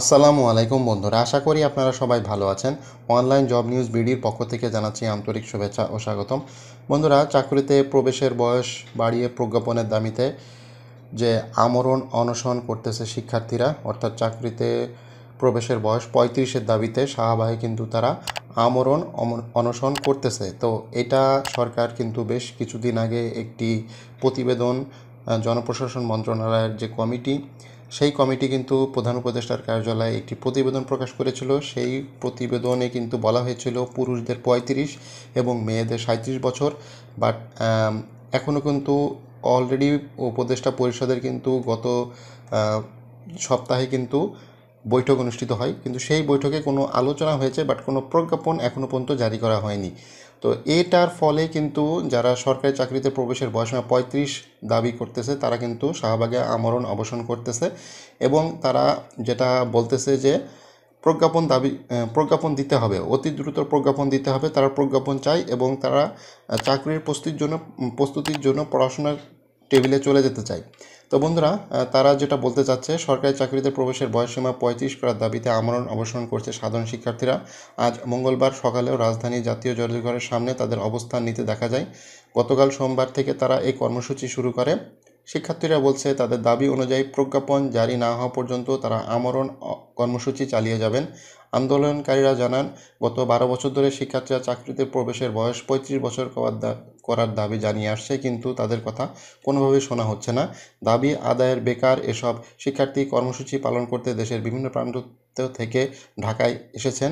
আসসালামু আলাইকুম বন্ধুরা আশা করি আপনারা সবাই ভালো আছেন অনলাইন জব নিউজ বিডির পক্ষ থেকে জানাচ্ছি আন্তরিক শুভেচ্ছা ও স্বাগতম বন্ধুরা চাকরিতে প্রবেশের বয়স বাড়িয়ে প্রজ্ঞাপনের দামিতে যে আমরণ অনশন করতেছে শিক্ষার্থীরা অর্থাৎ চাকরিতে প্রবেশের বয়স পঁয়ত্রিশের দাবিতে শাহবাহে কিন্তু তারা আমরণ অনশন করতেছে তো এটা সরকার কিন্তু বেশ কিছুদিন আগে একটি প্রতিবেদন জনপ্রশাসন মন্ত্রণালয়ের যে কমিটি সেই কমিটি কিন্তু প্রধান উপদেষ্টার কার্যালয়ে একটি প্রতিবেদন প্রকাশ করেছিল সেই প্রতিবেদনে কিন্তু বলা হয়েছিল পুরুষদের পঁয়ত্রিশ এবং মেয়েদের সাঁত্রিশ বছর বাট এখনও কিন্তু অলরেডি উপদেষ্টা পরিষদের কিন্তু গত সপ্তাহে কিন্তু বৈঠক অনুষ্ঠিত হয় কিন্তু সেই বৈঠকে কোনো আলোচনা হয়েছে বাট কোনো প্রজ্ঞাপন এখনও পর্যন্ত জারি করা হয়নি তো এটার ফলে কিন্তু যারা সরকারি চাকরিতে প্রবেশের বয়সীমা পঁয়ত্রিশ দাবি করতেছে তারা কিন্তু শাহবাগে আমরণ অবসান করতেছে এবং তারা যেটা বলতেছে যে প্রজ্ঞাপন দাবি প্রজ্ঞাপন দিতে হবে অতি দ্রুত প্রজ্ঞাপন দিতে হবে তারা প্রজ্ঞাপন চায় এবং তারা চাকরির প্রস্তুতির জন্য প্রস্তুতির জন্য পড়াশোনার টেবিলে চলে যেতে চাই তো বন্ধুরা তারা যেটা বলতে চাচ্ছে সরকারি চাকরিতে প্রবেশের বয়সসীমা পঁয়ত্রিশ করার দাবিতে আমরণ অবসরণ করছে সাধারণ শিক্ষার্থীরা আজ মঙ্গলবার সকালেও রাজধানী জাতীয় জর্জঘরের সামনে তাদের অবস্থান নিতে দেখা যায় গতকাল সোমবার থেকে তারা এই কর্মসূচি শুরু করে শিক্ষার্থীরা বলছে তাদের দাবি অনুযায়ী প্রজ্ঞাপন জারি না হওয়া পর্যন্ত তারা আমরণ কর্মসূচি চালিয়ে যাবেন আন্দোলনকারীরা জানান গত বারো বছর ধরে শিক্ষার্থীরা চাকরিতে প্রবেশের বয়স পঁয়ত্রিশ বছর করার দাবি জানিয়ে আসছে কিন্তু তাদের কথা কোনোভাবেই শোনা হচ্ছে না দাবি আদায়ের বেকার এসব শিক্ষার্থী কর্মসূচি পালন করতে দেশের বিভিন্ন প্রান্ত থেকে ঢাকায় এসেছেন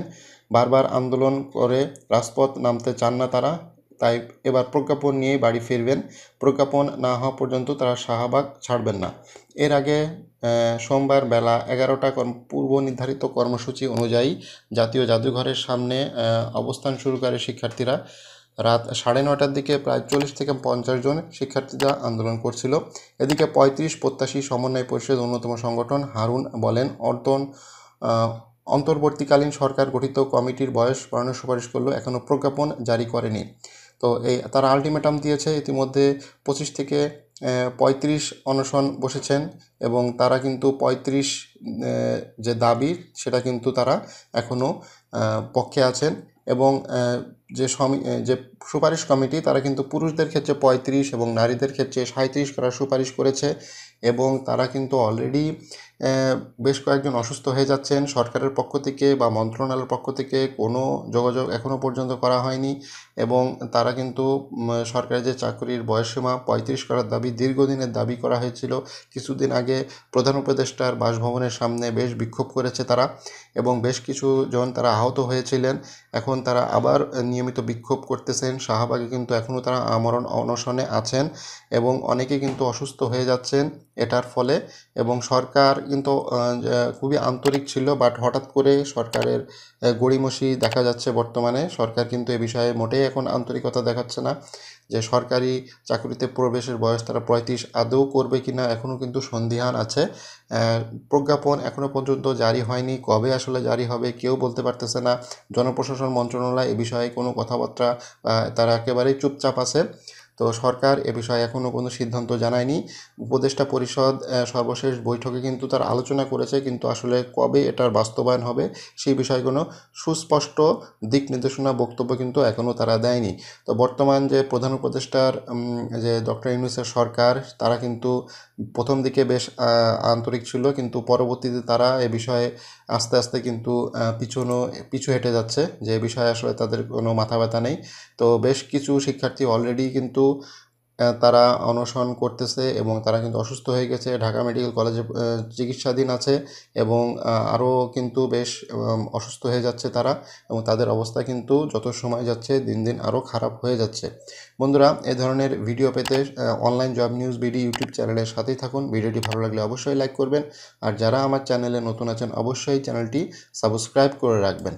বারবার আন্দোলন করে রাজপথ নামতে চান না তারা তাই এবার প্রজ্ঞাপন নিয়েই বাড়ি ফিরবেন প্রজ্ঞাপন না হওয়া পর্যন্ত তারা শাহবাগ ছাড়বেন না এর আগে সোমবার বেলা এগারোটা কর্ম পূর্ব নির্ধারিত কর্মসূচি অনুযায়ী জাতীয় জাদুঘরের সামনে অবস্থান শুরু করে শিক্ষার্থীরা রাত সাড়ে নটার দিকে প্রায় চল্লিশ থেকে পঞ্চাশ জন শিক্ষার্থীরা আন্দোলন করছিল এদিকে পঁয়ত্রিশ প্রত্যাশী সমন্বয় পরিষদ অন্যতম সংগঠন হারুন বলেন অর্তন অন্তর্বর্তীকালীন সরকার গঠিত কমিটির বয়স বাড়ানোর সুপারিশ করলেও এখনও প্রজ্ঞাপন জারি করেনি তো এই তারা আলটিমেটাম দিয়েছে ইতিমধ্যে পঁচিশ থেকে পঁয়ত্রিশ অনশন বসেছেন এবং তারা কিন্তু পঁয়ত্রিশ যে দাবি সেটা কিন্তু তারা এখনও পক্ষে আছেন এবং যে সমি যে সুপারিশ কমিটি তারা কিন্তু পুরুষদের ক্ষেত্রে পঁয়ত্রিশ এবং নারীদের ক্ষেত্রে সাঁত্রিশ করার সুপারিশ করেছে এবং তারা কিন্তু অলরেডি বেশ কয়েকজন অসুস্থ হয়ে যাচ্ছেন সরকারের পক্ষ থেকে বা মন্ত্রণালয়ের পক্ষ থেকে কোনো যোগাযোগ এখনও পর্যন্ত করা হয়নি এবং তারা কিন্তু সরকারি যে চাকরির বয়সসীমা পঁয়ত্রিশ করার দাবি দীর্ঘদিনের দাবি করা হয়েছিল কিছুদিন আগে প্রধান উপদেষ্টার বাসভবনের সামনে বেশ বিক্ষোভ করেছে তারা এবং বেশ কিছুজন তারা আহত হয়েছিলেন এখন তারা আবার নিয়মিত বিক্ষোভ করতেছেন শাহবাগে কিন্তু এখনও তারা আমরণ অনশনে আছেন এবং অনেকে কিন্তু অসুস্থ হয়ে যাচ্ছেন এটার ফলে এবং সরকার কিন্তু খুবই আন্তরিক ছিল বাট হঠাৎ করে সরকারের গড়িমসি দেখা যাচ্ছে বর্তমানে সরকার কিন্তু এ বিষয়ে মোটেই এখন আন্তরিকতা দেখাচ্ছে না যে সরকারি চাকরিতে প্রবেশের বয়স তারা পঁয়ত্রিশ আদৌ করবে কি না এখনও কিন্তু সন্দিহান আছে প্রজ্ঞাপন এখনও পর্যন্ত জারি হয়নি কবে আসলে জারি হবে কেউ বলতে পারতেছে না জনপ্রশাসন মন্ত্রণালয় এ বিষয়ে কোনো কথাবার্তা তারা একেবারেই চুপচাপ আছে তো সরকার এ বিষয়ে এখনও কোনো সিদ্ধান্ত জানায়নি উপদেষ্টা পরিষদ সর্বশেষ বৈঠকে কিন্তু তার আলোচনা করেছে কিন্তু আসলে কবে এটার বাস্তবায়ন হবে সেই বিষয়ে কোনো সুস্পষ্ট দিক নির্দেশনা বক্তব্য কিন্তু এখনও তারা দেয়নি তো বর্তমান যে প্রধান উপদেষ্টার যে ডক্টর ইউনুসের সরকার তারা কিন্তু প্রথম দিকে বেশ আন্তরিক ছিল কিন্তু পরবর্তীতে তারা এ বিষয়ে আস্তে আস্তে কিন্তু পিছনো পিছু হেঁটে যাচ্ছে যে বিষয়ে আসলে তাদের কোনো মাথা ব্যথা নেই তো বেশ কিছু শিক্ষার্থী অলরেডি কিন্তু তারা অনশন করতেছে এবং তারা কিন্তু অসুস্থ হয়ে গেছে ঢাকা মেডিকেল কলেজে চিকিৎসাধীন আছে এবং আরও কিন্তু বেশ অসুস্থ হয়ে যাচ্ছে তারা এবং তাদের অবস্থা কিন্তু যত সময় যাচ্ছে দিন দিন আরও খারাপ হয়ে যাচ্ছে বন্ধুরা এ ধরনের ভিডিও পেতে online job news BD YouTube চ্যানেলের সাথেই থাকুন ভিডিওটি ভালো লাগলে অবশ্যই লাইক করবেন আর যারা আমার চ্যানেলে নতুন আছেন অবশ্যই চ্যানেলটি সাবস্ক্রাইব করে রাখবেন